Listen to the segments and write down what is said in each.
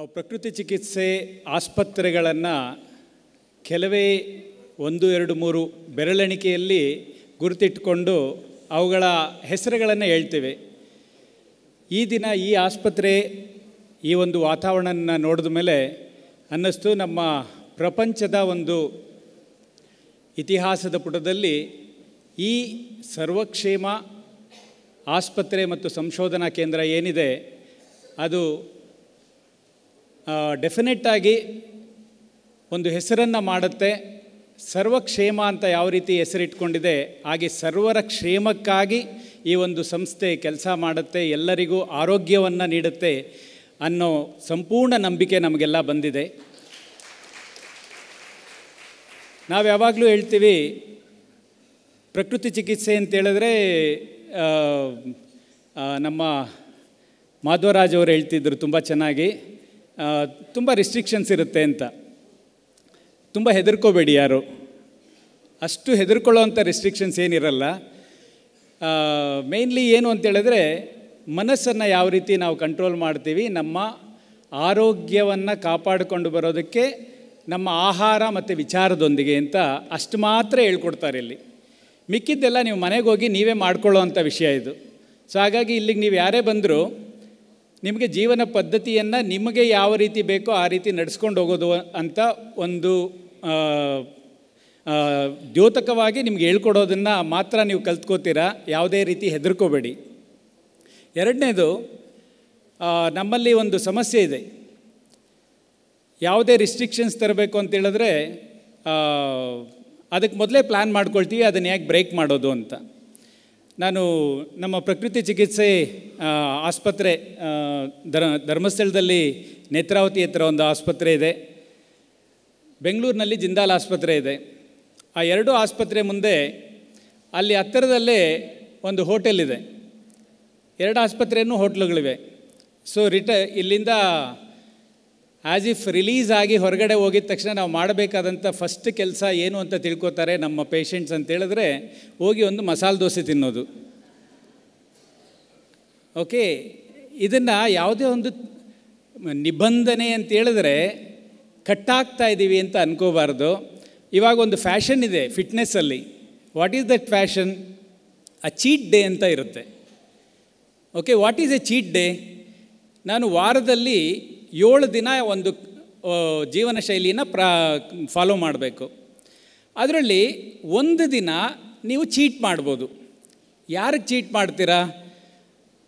ನಾವು ಪ್ರಕೃತಿ ಚಿಕಿತ್ಸೆ ಆಸ್ಪತ್ರೆಗಳನ್ನು ಕೆಲವೇ ಒಂದು ಎರಡು ಮೂರು ಬೆರಳೆಣಿಕೆಯಲ್ಲಿ ಗುರುತಿಟ್ಟುಕೊಂಡು ಅವುಗಳ ಹೆಸರುಗಳನ್ನು ಹೇಳ್ತೇವೆ ಈ ದಿನ ಈ ಆಸ್ಪತ್ರೆ ಈ ಒಂದು ವಾತಾವರಣವನ್ನು ನೋಡಿದ ಮೇಲೆ ಅನ್ನಿಸ್ತು ನಮ್ಮ ಪ್ರಪಂಚದ ಒಂದು ಇತಿಹಾಸದ ಪುಟದಲ್ಲಿ ಈ ಸರ್ವಕ್ಷೇಮ ಆಸ್ಪತ್ರೆ ಮತ್ತು ಸಂಶೋಧನಾ ಕೇಂದ್ರ ಏನಿದೆ ಅದು ಡೆಫಿನೆಟ್ಟಾಗಿ ಒಂದು ಹೆಸರನ್ನು ಮಾಡುತ್ತೆ ಸರ್ವಕ್ಷೇಮ ಅಂತ ಯಾವ ರೀತಿ ಹೆಸರಿಟ್ಕೊಂಡಿದೆ ಹಾಗೆ ಸರ್ವರ ಕ್ಷೇಮಕ್ಕಾಗಿ ಈ ಒಂದು ಸಂಸ್ಥೆ ಕೆಲಸ ಮಾಡುತ್ತೆ ಎಲ್ಲರಿಗೂ ಆರೋಗ್ಯವನ್ನು ನೀಡುತ್ತೆ ಅನ್ನೋ ಸಂಪೂರ್ಣ ನಂಬಿಕೆ ನಮಗೆಲ್ಲ ಬಂದಿದೆ ನಾವು ಯಾವಾಗಲೂ ಹೇಳ್ತೀವಿ ಪ್ರಕೃತಿ ಚಿಕಿತ್ಸೆ ಅಂತೇಳಿದ್ರೆ ನಮ್ಮ ಮಾಧವರಾಜ್ ಅವರು ಹೇಳ್ತಿದ್ರು ತುಂಬ ಚೆನ್ನಾಗಿ ತುಂಬ ರಿಸ್ಟ್ರಿಕ್ಷನ್ಸ್ ಇರುತ್ತೆ ಅಂತ ತುಂಬ ಹೆದರ್ಕೋಬೇಡಿ ಯಾರು ಅಷ್ಟು ಹೆದರ್ಕೊಳ್ಳೋ ಅಂಥ ರೆಸ್ಟ್ರಿಕ್ಷನ್ಸ್ ಏನಿರಲ್ಲ ಮೇಯ್ನ್ಲಿ ಏನು ಅಂತೇಳಿದ್ರೆ ಮನಸ್ಸನ್ನು ಯಾವ ರೀತಿ ನಾವು ಕಂಟ್ರೋಲ್ ಮಾಡ್ತೀವಿ ನಮ್ಮ ಆರೋಗ್ಯವನ್ನು ಕಾಪಾಡಿಕೊಂಡು ಬರೋದಕ್ಕೆ ನಮ್ಮ ಆಹಾರ ಮತ್ತು ವಿಚಾರದೊಂದಿಗೆ ಅಂತ ಅಷ್ಟು ಮಾತ್ರ ಹೇಳ್ಕೊಡ್ತಾರೆ ಇಲ್ಲಿ ಮಿಕ್ಕಿದ್ದೆಲ್ಲ ನೀವು ಮನೆಗೆ ಹೋಗಿ ನೀವೇ ಮಾಡ್ಕೊಳ್ಳೋ ವಿಷಯ ಇದು ಸೊ ಹಾಗಾಗಿ ಇಲ್ಲಿಗೆ ನೀವು ಯಾರೇ ಬಂದರೂ ನಿಮಗೆ ಜೀವನ ಪದ್ಧತಿಯನ್ನು ನಿಮಗೆ ಯಾವ ರೀತಿ ಬೇಕೋ ಆ ರೀತಿ ನಡೆಸ್ಕೊಂಡು ಹೋಗೋದು ಅಂತ ಒಂದು ದ್ಯೋತಕವಾಗಿ ನಿಮ್ಗೆ ಹೇಳ್ಕೊಡೋದನ್ನು ಮಾತ್ರ ನೀವು ಕಲ್ತ್ಕೋತೀರಾ ಯಾವುದೇ ರೀತಿ ಹೆದರ್ಕೋಬೇಡಿ ಎರಡನೇದು ನಮ್ಮಲ್ಲಿ ಒಂದು ಸಮಸ್ಯೆ ಇದೆ ಯಾವುದೇ ರಿಸ್ಟ್ರಿಕ್ಷನ್ಸ್ ತರಬೇಕು ಅಂತೇಳಿದ್ರೆ ಅದಕ್ಕೆ ಮೊದಲೇ ಪ್ಲ್ಯಾನ್ ಮಾಡ್ಕೊಳ್ತೀವಿ ಅದನ್ನು ಯಾಕೆ ಬ್ರೇಕ್ ಮಾಡೋದು ಅಂತ ನಾನು ನಮ್ಮ ಪ್ರಕೃತಿ ಚಿಕಿತ್ಸೆ ಆಸ್ಪತ್ರೆ ಧರ್ ಧರ್ಮಸ್ಥಳದಲ್ಲಿ ನೇತ್ರಾವತಿ ಹತ್ರ ಒಂದು ಆಸ್ಪತ್ರೆ ಇದೆ ಬೆಂಗಳೂರಿನಲ್ಲಿ ಜಿಂದಾಲ್ ಆಸ್ಪತ್ರೆ ಇದೆ ಆ ಎರಡು ಆಸ್ಪತ್ರೆ ಮುಂದೆ ಅಲ್ಲಿ ಹತ್ತಿರದಲ್ಲೇ ಒಂದು ಹೋಟೆಲ್ ಇದೆ ಎರಡು ಆಸ್ಪತ್ರೆಯೂ ಹೋಟ್ಲುಗಳಿವೆ ಸೊ ರಿಟ ಇಲ್ಲಿಂದ ಆ್ಯಸ್ ಇಫ್ ರಿಲೀಸ್ ಆಗಿ ಹೊರಗಡೆ ಹೋಗಿದ ತಕ್ಷಣ ನಾವು ಮಾಡಬೇಕಾದಂಥ ಫಸ್ಟ್ ಕೆಲಸ ಏನು ಅಂತ ತಿಳ್ಕೊತಾರೆ ನಮ್ಮ ಪೇಷಂಟ್ಸ್ ಅಂತೇಳಿದ್ರೆ ಹೋಗಿ ಒಂದು ಮಸಾಲೆ ದೋಸೆ ತಿನ್ನೋದು ಓಕೆ ಇದನ್ನು ಯಾವುದೇ ಒಂದು ನಿಬಂಧನೆ ಅಂತ ಹೇಳಿದ್ರೆ ಕಟ್ಟಾಗ್ತಾ ಇದ್ದೀವಿ ಅಂತ ಅನ್ಕೋಬಾರ್ದು ಇವಾಗ ಒಂದು ಫ್ಯಾಷನ್ ಇದೆ ಫಿಟ್ನೆಸ್ಸಲ್ಲಿ what is that fashion a cheat day ಅಂತ ಇರುತ್ತೆ okay what is a cheat day ನಾನು ವಾರದಲ್ಲಿ ಏಳು ದಿನ ಒಂದು ಜೀವನ ಶೈಲಿನ ಪ್ರಾ ಫಾಲೋ ಮಾಡಬೇಕು ಅದರಲ್ಲಿ ಒಂದು ದಿನ ನೀವು ಚೀಟ್ ಮಾಡ್ಬೋದು ಯಾರಿಗೆ ಚೀಟ್ ಮಾಡ್ತೀರಾ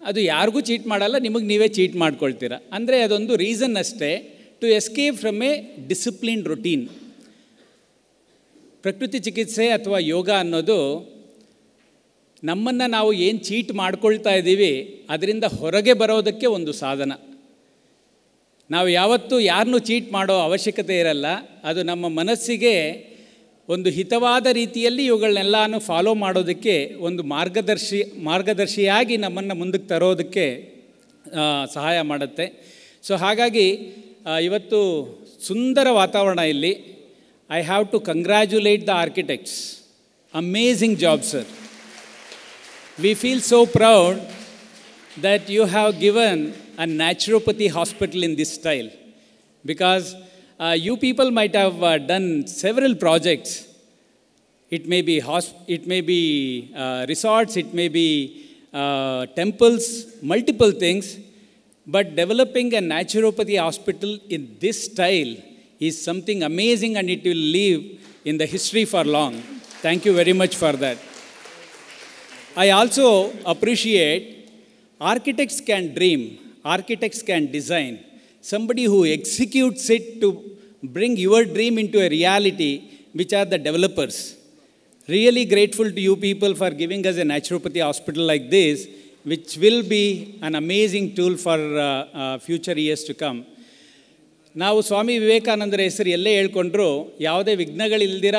ಅದು ಯಾರಿಗೂ ಚೀಟ್ ಮಾಡಲ್ಲ ನಿಮಗೆ ನೀವೇ ಚೀಟ್ ಮಾಡ್ಕೊಳ್ತೀರಾ ಅಂದರೆ ಅದೊಂದು ರೀಸನ್ ಅಷ್ಟೇ to escape from a discipline routine ಪ್ರಕೃತಿ ಚಿಕಿತ್ಸೆ ಅಥವಾ ಯೋಗ ಅನ್ನೋದು ನಮ್ಮನ್ನು ನಾವು ಏನು ಚೀಟ್ ಮಾಡ್ಕೊಳ್ತಾ ಇದ್ದೀವಿ ಅದರಿಂದ ಹೊರಗೆ ಬರೋದಕ್ಕೆ ಒಂದು ಸಾಧನ ನಾವು ಯಾವತ್ತೂ ಯಾರನ್ನೂ ಚೀಟ್ ಮಾಡೋ ಅವಶ್ಯಕತೆ ಇರಲ್ಲ ಅದು ನಮ್ಮ ಮನಸ್ಸಿಗೆ ಒಂದು ಹಿತವಾದ ರೀತಿಯಲ್ಲಿ ಇವುಗಳನ್ನೆಲ್ಲ ಫಾಲೋ ಮಾಡೋದಕ್ಕೆ ಒಂದು ಮಾರ್ಗದರ್ಶಿ ಮಾರ್ಗದರ್ಶಿಯಾಗಿ ನಮ್ಮನ್ನು ಮುಂದಕ್ಕೆ ತರೋದಕ್ಕೆ ಸಹಾಯ ಮಾಡುತ್ತೆ ಸೊ ಹಾಗಾಗಿ ಇವತ್ತು ಸುಂದರ ವಾತಾವರಣ ಇಲ್ಲಿ I have to congratulate the architects amazing job sir we feel so proud that you have given a naturopathy hospital in this style because uh, you people might have uh, done several projects. It may be, it may be uh, resorts, it may be uh, temples, multiple things. But developing a naturopathy hospital in this style is something amazing and it will live in the history for long. Thank you very much for that. I also appreciate architects can dream, architects can design. Somebody who executes it to bring your dream into a reality, which are the developers. Really grateful to you people for giving us a naturopathy hospital like this, which will be an amazing tool for uh, uh, future years to come. ನಾವು ಸ್ವಾಮಿ ವಿವೇಕಾನಂದರ ಹೆಸರು ಎಲ್ಲೇ ಹೇಳ್ಕೊಂಡ್ರೂ ಯಾವುದೇ ವಿಘ್ನಗಳಿಲ್ದಿರ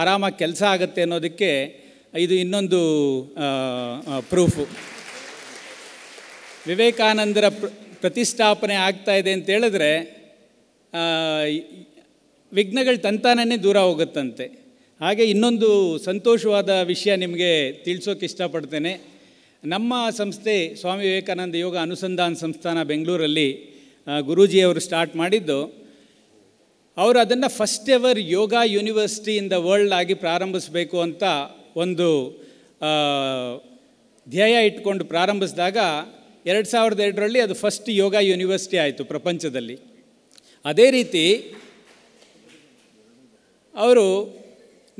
Arama ಕೆಲಸ ಆಗುತ್ತೆ ಅನ್ನೋದಕ್ಕೆ Idu ಇನ್ನೊಂದು Proof. ವಿವೇಕಾನಂದರ ಪ್ರತಿಷ್ಠಾಪನೆ ಆಗ್ತಾ ಇದೆ ಅಂತ ಹೇಳಿದ್ರೆ ವಿಘ್ನಗಳು ತಂತಾನೇ ದೂರ ಹೋಗುತ್ತಂತೆ ಹಾಗೆ ಇನ್ನೊಂದು ಸಂತೋಷವಾದ ವಿಷಯ ನಿಮಗೆ ತಿಳಿಸೋಕೆ ಇಷ್ಟಪಡ್ತೇನೆ ನಮ್ಮ ಸಂಸ್ಥೆ ಸ್ವಾಮಿ ವಿವೇಕಾನಂದ ಯೋಗ ಅನುಸಂಧಾನ ಸಂಸ್ಥಾನ ಬೆಂಗಳೂರಲ್ಲಿ ಗುರೂಜಿಯವರು ಸ್ಟಾರ್ಟ್ ಮಾಡಿದ್ದು ಅವರು ಅದನ್ನು first ever yoga university in the world ಆಗಿ ಪ್ರಾರಂಭಿಸಬೇಕು ಅಂತ ಒಂದು ಧ್ಯೇಯ ಇಟ್ಕೊಂಡು ಪ್ರಾರಂಭಿಸಿದಾಗ ಎರಡು ಸಾವಿರದ ಎರಡರಲ್ಲಿ ಅದು ಫಸ್ಟ್ ಯೋಗ ಯೂನಿವರ್ಸಿಟಿ ಆಯಿತು ಪ್ರಪಂಚದಲ್ಲಿ ಅದೇ ರೀತಿ ಅವರು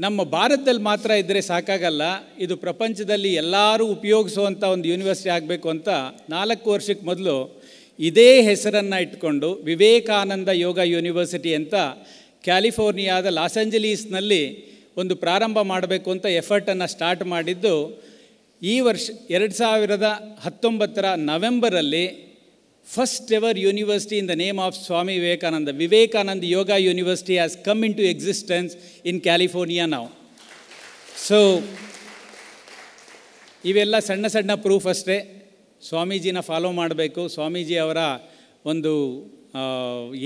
ನಮ್ಮ ಭಾರತದಲ್ಲಿ ಮಾತ್ರ ಇದ್ದರೆ ಸಾಕಾಗಲ್ಲ ಇದು ಪ್ರಪಂಚದಲ್ಲಿ ಎಲ್ಲರೂ ಉಪಯೋಗಿಸುವಂಥ ಒಂದು ಯೂನಿವರ್ಸಿಟಿ ಆಗಬೇಕು ಅಂತ ನಾಲ್ಕು ವರ್ಷಕ್ಕೆ ಮೊದಲು ಇದೇ ಹೆಸರನ್ನು ಇಟ್ಕೊಂಡು ವಿವೇಕಾನಂದ ಯೋಗ ಯೂನಿವರ್ಸಿಟಿ ಅಂತ ಕ್ಯಾಲಿಫೋರ್ನಿಯಾದ ಲಾಸ್ ಏಂಜಲೀಸ್ನಲ್ಲಿ ಒಂದು ಪ್ರಾರಂಭ ಮಾಡಬೇಕು ಅಂತ ಎಫರ್ಟನ್ನು ಸ್ಟಾರ್ಟ್ ಮಾಡಿದ್ದು ಈ ವರ್ಷ ಎರಡು ಸಾವಿರದ ಹತ್ತೊಂಬತ್ತರ ನವೆಂಬರಲ್ಲಿ first ever university in the name of Swami Vivekananda Vivekananda yoga university as come in to existence in California ನಾವು ಸೊ ಇವೆಲ್ಲ ಸಣ್ಣ ಸಣ್ಣ ಪ್ರೂಫ್ ಅಷ್ಟೇ ಸ್ವಾಮೀಜಿನ ಫಾಲೋ ಮಾಡಬೇಕು ಸ್ವಾಮೀಜಿ ಅವರ ಒಂದು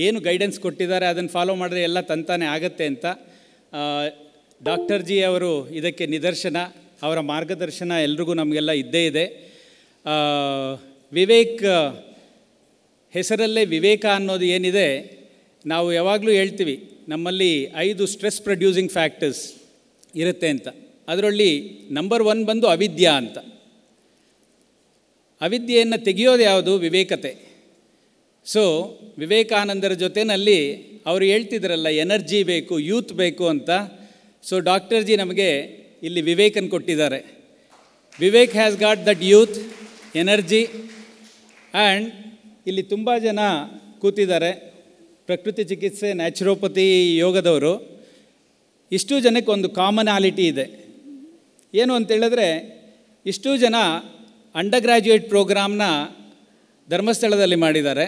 ಏನು ಗೈಡೆನ್ಸ್ ಕೊಟ್ಟಿದ್ದಾರೆ ಅದನ್ನು ಫಾಲೋ ಮಾಡಿದ್ರೆ ಎಲ್ಲ ತಂತಾನೆ ಆಗತ್ತೆ ಅಂತ ಡಾಕ್ಟರ್ ಜಿ ಅವರು ಇದಕ್ಕೆ ನಿದರ್ಶನ ಅವರ ಮಾರ್ಗದರ್ಶನ ಎಲ್ರಿಗೂ ನಮಗೆಲ್ಲ ಇದ್ದೇ ಇದೆ ವಿವೇಕ್ ಹೆಸರಲ್ಲೇ ವಿವೇಕ ಅನ್ನೋದು ಏನಿದೆ ನಾವು ಯಾವಾಗಲೂ ಹೇಳ್ತೀವಿ ನಮ್ಮಲ್ಲಿ ಐದು ಸ್ಟ್ರೆಸ್ ಪ್ರೊಡ್ಯೂಸಿಂಗ್ ಫ್ಯಾಕ್ಟರ್ಸ್ ಇರುತ್ತೆ ಅಂತ ಅದರಲ್ಲಿ ನಂಬರ್ ಒನ್ ಬಂದು ಅವಿದ್ಯಾ ಅಂತ ಅವಿದ್ಯೆಯನ್ನು ತೆಗೆಯೋದು ಯಾವುದು ವಿವೇಕತೆ ಸೊ ವಿವೇಕಾನಂದರ ಜೊತೆಯಲ್ಲಿ ಅವರು ಹೇಳ್ತಿದ್ರಲ್ಲ ಎನರ್ಜಿ ಬೇಕು ಯೂತ್ ಬೇಕು ಅಂತ ಸೊ ಡಾಕ್ಟರ್ ಜಿ ನಮಗೆ ಇಲ್ಲಿ ವಿವೇಕನ್ ಕೊಟ್ಟಿದ್ದಾರೆ Vivek has got that youth energy and ಇಲ್ಲಿ ತುಂಬ ಜನ ಕೂತಿದ್ದಾರೆ ಪ್ರಕೃತಿ ಚಿಕಿತ್ಸೆ ನ್ಯಾಚುರೋಪತಿ ಯೋಗದವರು ಇಷ್ಟು ಜನಕ್ಕೆ ಒಂದು ಕಾಮನಾಲಿಟಿ ಇದೆ ಏನು ಅಂತೇಳಿದ್ರೆ ಇಷ್ಟು ಜನ ಅಂಡರ್ ಗ್ರ್ಯಾಜುಯೇಟ್ ಪ್ರೋಗ್ರಾಮ್ನ ಧರ್ಮಸ್ಥಳದಲ್ಲಿ ಮಾಡಿದ್ದಾರೆ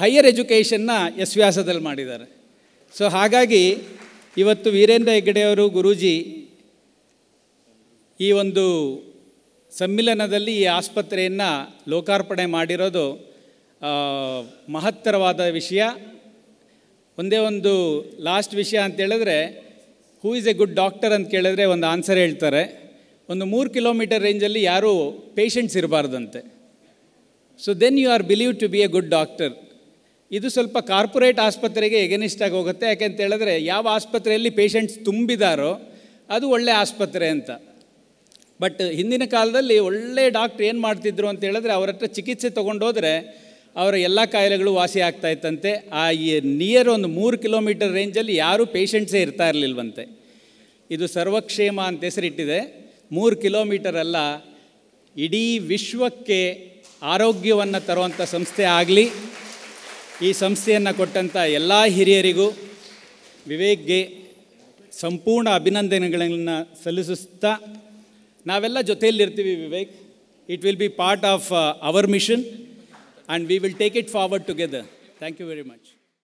ಹೈಯರ್ ಎಜುಕೇಷನ್ನ ಎಸ್ ವ್ಯಾಸದಲ್ಲಿ ಮಾಡಿದ್ದಾರೆ ಸೊ ಹಾಗಾಗಿ ಇವತ್ತು ವೀರೇಂದ್ರ ಹೆಗ್ಗಡೆಯವರು ಗುರೂಜಿ ಈ ಒಂದು ಸಮ್ಮಿಲನದಲ್ಲಿ ಈ ಆಸ್ಪತ್ರೆಯನ್ನು ಲೋಕಾರ್ಪಣೆ ಮಾಡಿರೋದು ಮಹತ್ತರವಾದ ವಿಷಯ ಒಂದೇ ಒಂದು ಲಾಸ್ಟ್ ವಿಷಯ ಅಂತೇಳಿದ್ರೆ who is a good doctor ಅಂತ ಕೇಳಿದ್ರೆ ಒಂದು ಆನ್ಸರ್ ಹೇಳ್ತಾರೆ ಒಂದು ಮೂರು ಕಿಲೋಮೀಟರ್ ರೇಂಜಲ್ಲಿ ಯಾರೂ ಪೇಷಂಟ್ಸ್ ಇರಬಾರ್ದಂತೆ so then you are believe to be a good doctor ಇದು ಸ್ವಲ್ಪ ಕಾರ್ಪೊರೇಟ್ ಆಸ್ಪತ್ರೆಗೆ ಎಗನಿಸ್ಟಾಗಿ ಹೋಗುತ್ತೆ ಯಾಕೆಂತ ಹೇಳಿದ್ರೆ ಯಾವ ಆಸ್ಪತ್ರೆಯಲ್ಲಿ ಪೇಷಂಟ್ಸ್ ತುಂಬಿದಾರೋ ಅದು ಒಳ್ಳೆಯ ಆಸ್ಪತ್ರೆ ಅಂತ ಬಟ್ uh, ಹಿಂದಿನ ಕಾಲದಲ್ಲಿ ಒಳ್ಳೆ ಡಾಕ್ಟ್ರ್ ಏನು ಮಾಡ್ತಿದ್ರು ಅಂತ ಹೇಳಿದ್ರೆ ಅವರ ಹತ್ರ ಚಿಕಿತ್ಸೆ ತೊಗೊಂಡೋದ್ರೆ ಅವರ ಎಲ್ಲ ಕಾಯಿಲೆಗಳು ವಾಸಿ ಆಗ್ತಾ ಇತ್ತಂತೆ ಆ ನಿಯರ್ ಒಂದು ಮೂರು ಕಿಲೋಮೀಟರ್ ರೇಂಜಲ್ಲಿ ಯಾರೂ ಪೇಷಂಟ್ಸೇ ಇರ್ತಾ ಇರಲಿಲ್ವಂತೆ ಇದು ಸರ್ವಕ್ಷೇಮ ಅಂತ ಹೆಸರಿಟ್ಟಿದೆ ಮೂರು ಕಿಲೋಮೀಟರ್ ಅಲ್ಲ ಇಡೀ ವಿಶ್ವಕ್ಕೆ ಆರೋಗ್ಯವನ್ನು ತರುವಂಥ ಸಂಸ್ಥೆ ಆಗಲಿ ಈ ಸಂಸ್ಥೆಯನ್ನು ಕೊಟ್ಟಂಥ ಎಲ್ಲ ಹಿರಿಯರಿಗೂ ವಿವೇಕ್ಗೆ ಸಂಪೂರ್ಣ ಅಭಿನಂದನೆಗಳನ್ನು ಸಲ್ಲಿಸುತ್ತಾ ನಾವೆಲ್ಲ ಜೊತೆಯಲ್ಲಿರ್ತೀವಿ Vivek it will be part of our mission and we will take it forward together thank you very much